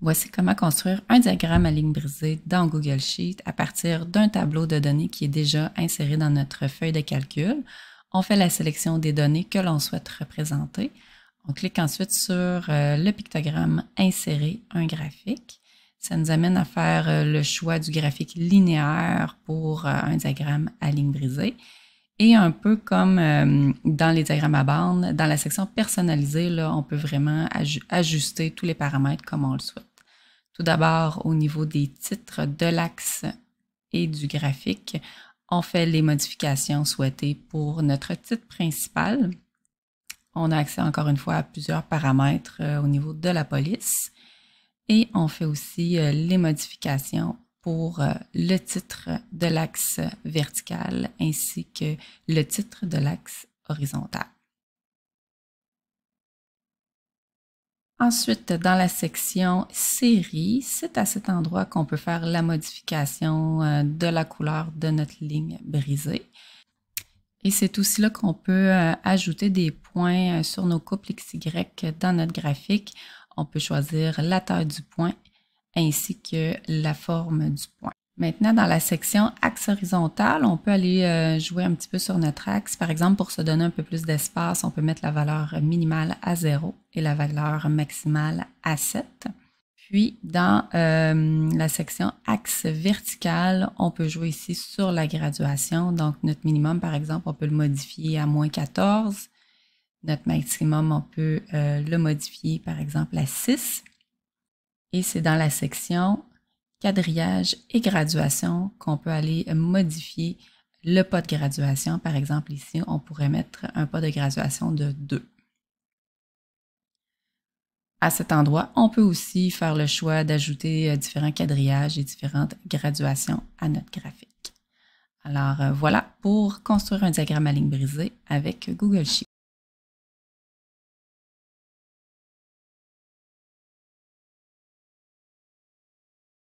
Voici comment construire un diagramme à ligne brisée dans Google Sheet à partir d'un tableau de données qui est déjà inséré dans notre feuille de calcul. On fait la sélection des données que l'on souhaite représenter. On clique ensuite sur euh, le pictogramme Insérer un graphique. Ça nous amène à faire euh, le choix du graphique linéaire pour euh, un diagramme à ligne brisée. Et un peu comme euh, dans les diagrammes à bornes, dans la section personnalisée, là, on peut vraiment ajuster tous les paramètres comme on le souhaite. Tout d'abord, au niveau des titres de l'axe et du graphique, on fait les modifications souhaitées pour notre titre principal. On a accès encore une fois à plusieurs paramètres au niveau de la police et on fait aussi euh, les modifications pour euh, le titre de l'axe vertical ainsi que le titre de l'axe horizontal. Ensuite, dans la section série, c'est à cet endroit qu'on peut faire la modification euh, de la couleur de notre ligne brisée. Et c'est aussi là qu'on peut ajouter des points sur nos couples XY dans notre graphique. On peut choisir la taille du point ainsi que la forme du point. Maintenant, dans la section axe horizontal, on peut aller euh, jouer un petit peu sur notre axe. Par exemple, pour se donner un peu plus d'espace, on peut mettre la valeur minimale à 0 et la valeur maximale à 7. Puis, dans euh, la section axe vertical, on peut jouer ici sur la graduation. Donc, notre minimum, par exemple, on peut le modifier à moins 14 notre maximum, on peut euh, le modifier par exemple à 6. Et c'est dans la section quadrillage et graduation qu'on peut aller modifier le pas de graduation. Par exemple, ici, on pourrait mettre un pas de graduation de 2. À cet endroit, on peut aussi faire le choix d'ajouter euh, différents quadrillages et différentes graduations à notre graphique. Alors euh, voilà pour construire un diagramme à ligne brisée avec Google Sheets.